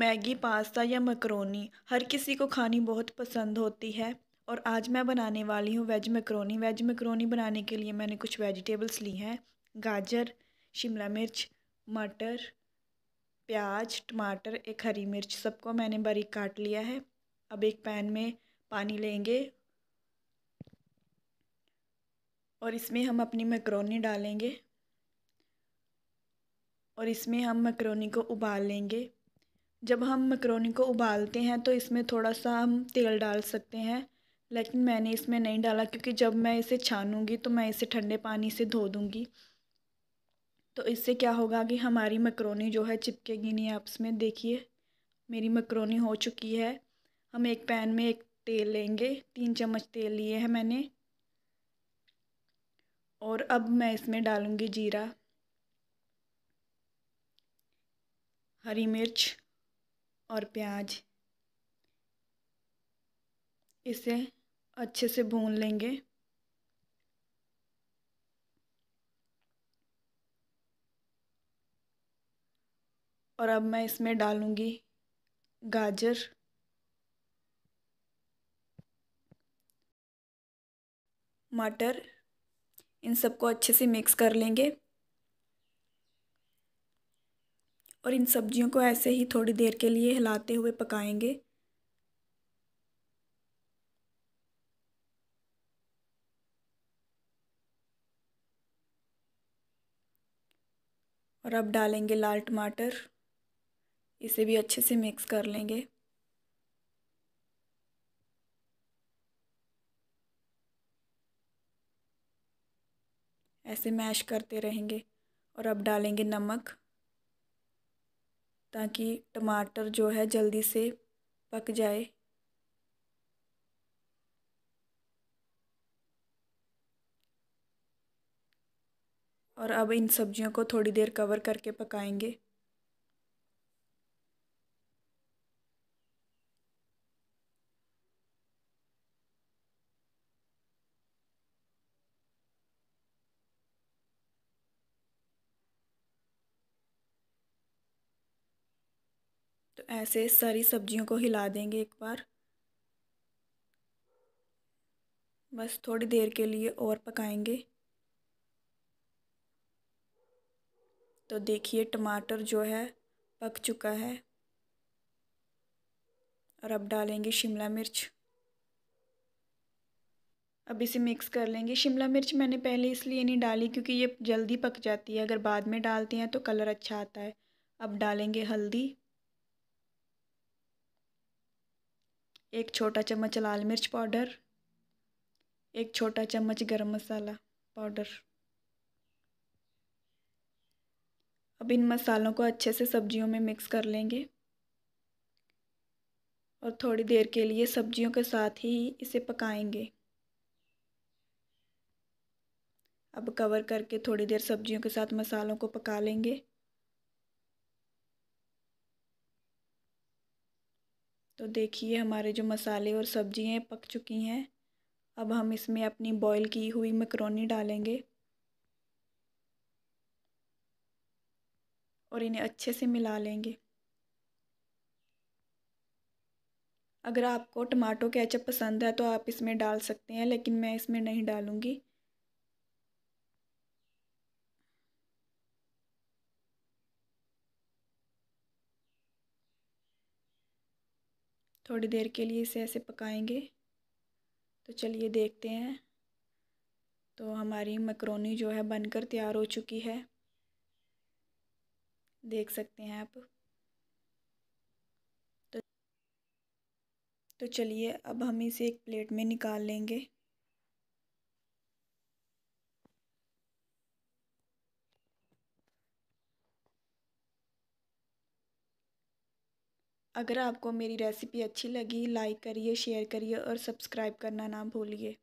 Maggi pasta या macaroni हर किसी को खानी बहुत पसंद होती है और आज मैं बनाने वाली हूँ वेज मैक्रोनी वेज मैक्रोनी बनाने के लिए मैंने कुछ वेजिटेबल्स ली हैं गाजर शिमला मिर्च मटर प्याज टमाटर एक हरी मिर्च सबको मैंने बारीक काट लिया है अब एक पैन में पानी लेंगे और इसमें हम अपनी मैक्रोनी डालेंगे और इसमें हम मैक्रोनी को उबाल लेंगे जब हम मकरोनी को उबालते हैं तो इसमें थोड़ा सा हम तेल डाल सकते हैं लेकिन मैंने इसमें नहीं डाला क्योंकि जब मैं इसे छानूंगी तो मैं इसे ठंडे पानी से धो दूंगी तो इससे क्या होगा कि हमारी मकरोनी जो है चिपकेगी नहीं आपस में देखिए मेरी मकरोनी हो चुकी है हम एक पैन में एक तेल लेंगे तीन चम्मच तेल लिए हैं मैंने और अब मैं इसमें डालूँगी जीरा हरी मिर्च और प्याज इसे अच्छे से भून लेंगे और अब मैं इसमें डालूँगी गाजर मटर इन सबको अच्छे से मिक्स कर लेंगे और इन सब्जियों को ऐसे ही थोड़ी देर के लिए हिलाते हुए पकाएंगे और अब डालेंगे लाल टमाटर इसे भी अच्छे से मिक्स कर लेंगे ऐसे मैश करते रहेंगे और अब डालेंगे नमक ताकि टमाटर जो है जल्दी से पक जाए और अब इन सब्जियों को थोड़ी देर कवर करके पकाएंगे तो ऐसे सारी सब्जियों को हिला देंगे एक बार बस थोड़ी देर के लिए और पकाएंगे तो देखिए टमाटर जो है पक चुका है और अब डालेंगे शिमला मिर्च अब इसे मिक्स कर लेंगे शिमला मिर्च मैंने पहले इसलिए नहीं डाली क्योंकि ये जल्दी पक जाती है अगर बाद में डालते हैं तो कलर अच्छा आता है अब डालेंगे हल्दी एक छोटा चम्मच लाल मिर्च पाउडर एक छोटा चम्मच गरम मसाला पाउडर अब इन मसालों को अच्छे से सब्जियों में मिक्स कर लेंगे और थोड़ी देर के लिए सब्जियों के साथ ही इसे पकाएंगे अब कवर करके थोड़ी देर सब्जियों के साथ मसालों को पका लेंगे तो देखिए हमारे जो मसाले और सब्ज़ियाँ पक चुकी हैं अब हम इसमें अपनी बॉईल की हुई मकरोनी डालेंगे और इन्हें अच्छे से मिला लेंगे अगर आपको टमाटो केचप पसंद है तो आप इसमें डाल सकते हैं लेकिन मैं इसमें नहीं डालूँगी थोड़ी देर के लिए इसे ऐसे पकाएंगे तो चलिए देखते हैं तो हमारी मकरोनी जो है बनकर तैयार हो चुकी है देख सकते हैं आप तो तो चलिए अब हम इसे एक प्लेट में निकाल लेंगे अगर आपको मेरी रेसिपी अच्छी लगी लाइक करिए शेयर करिए और सब्सक्राइब करना ना भूलिए